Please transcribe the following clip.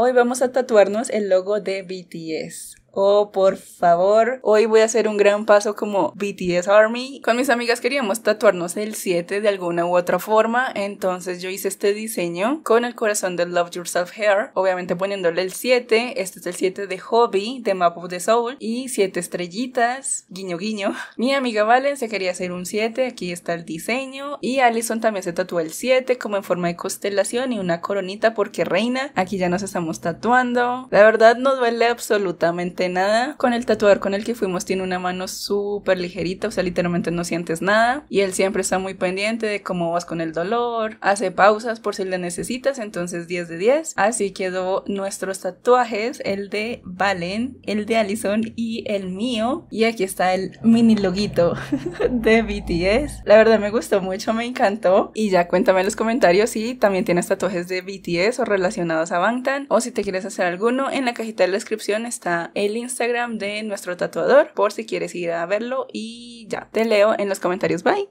Hoy vamos a tatuarnos el logo de BTS. Oh, por favor, hoy voy a hacer un gran paso como BTS Army. Con mis amigas queríamos tatuarnos el 7 de alguna u otra forma, entonces yo hice este diseño con el corazón de Love Yourself Hair, obviamente poniéndole el 7. Este es el 7 de Hobby, de Map of the Soul, y 7 estrellitas, guiño guiño. Mi amiga Valen se quería hacer un 7, aquí está el diseño, y Allison también se tatuó el 7 como en forma de constelación y una coronita porque reina. Aquí ya nos estamos tatuando. La verdad no duele absolutamente nada. Con el tatuador con el que fuimos tiene una mano súper ligerita, o sea, literalmente no sientes nada. Y él siempre está muy pendiente de cómo vas con el dolor, hace pausas por si le necesitas, entonces 10 de 10. Así quedó nuestros tatuajes, el de Valen, el de Allison y el mío. Y aquí está el mini loguito de BTS. La verdad me gustó mucho, me encantó. Y ya cuéntame en los comentarios si también tienes tatuajes de BTS o relacionados a Bangtan o si te quieres hacer alguno. En la cajita de la descripción está el el Instagram de nuestro tatuador por si quieres ir a verlo y ya, te leo en los comentarios. Bye.